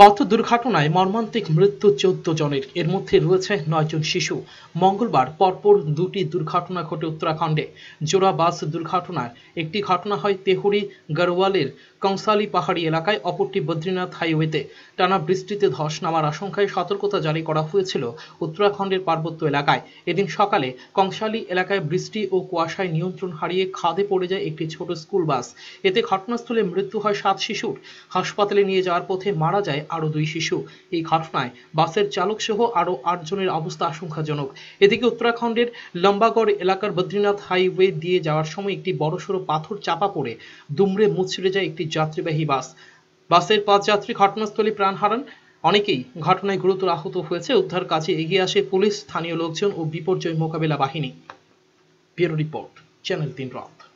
পথ দুর্ঘটনায় মর্মান্তিক মৃত্যু চোদ্দ জনের এর মধ্যে রয়েছে নয়জন শিশু মঙ্গলবার পরপর দুটি দুর্ঘটনা ঘটে উত্তরাখণ্ডে জোড়া বাস দুর্ঘটনার একটি ঘটনা হয় তেহুরি গড়ওয়ালের কংসালি পাহাড়ি এলাকায় অপরটি বদ্রীনাথ হাইওয়েতে টানা বৃষ্টিতে ধস নামার আশঙ্কায় সতর্কতা জারি করা হয়েছিল উত্তরাখণ্ডের পার্বত্য এলাকায় এদিন সকালে কংসালি এলাকায় বৃষ্টি ও কুয়াশায় নিয়ন্ত্রণ হারিয়ে খাদে পড়ে যায় একটি ছোট স্কুল বাস এতে ঘটনাস্থলে মৃত্যু হয় সাত শিশুর হাসপাতালে নিয়ে যাওয়ার পথে মারা যায় আরও দুই শিশু এই ঘটনায় বাসের চালক সহ আরও আটজনের অবস্থা আশঙ্কাজনক এদিকে উত্তরাখণ্ডের লম্বাগড় এলাকার বদ্রীনাথ হাইওয়ে দিয়ে যাওয়ার সময় একটি বড়সড় পাথর চাপা পড়ে দুমড়ে মুচড়ে যায় একটি যাত্রীবাহী বাস বাসের পাঁচ যাত্রী ঘটনাস্থলে প্রাণ হারান অনেকেই ঘটনায় গুরুতর আহত হয়েছে উদ্ধার কাজে এগিয়ে আসে পুলিশ স্থানীয় লোকজন ও বিপর্যয় মোকাবেলা বাহিনী ব্যুরো রিপোর্ট চ্যানেল তিন রথ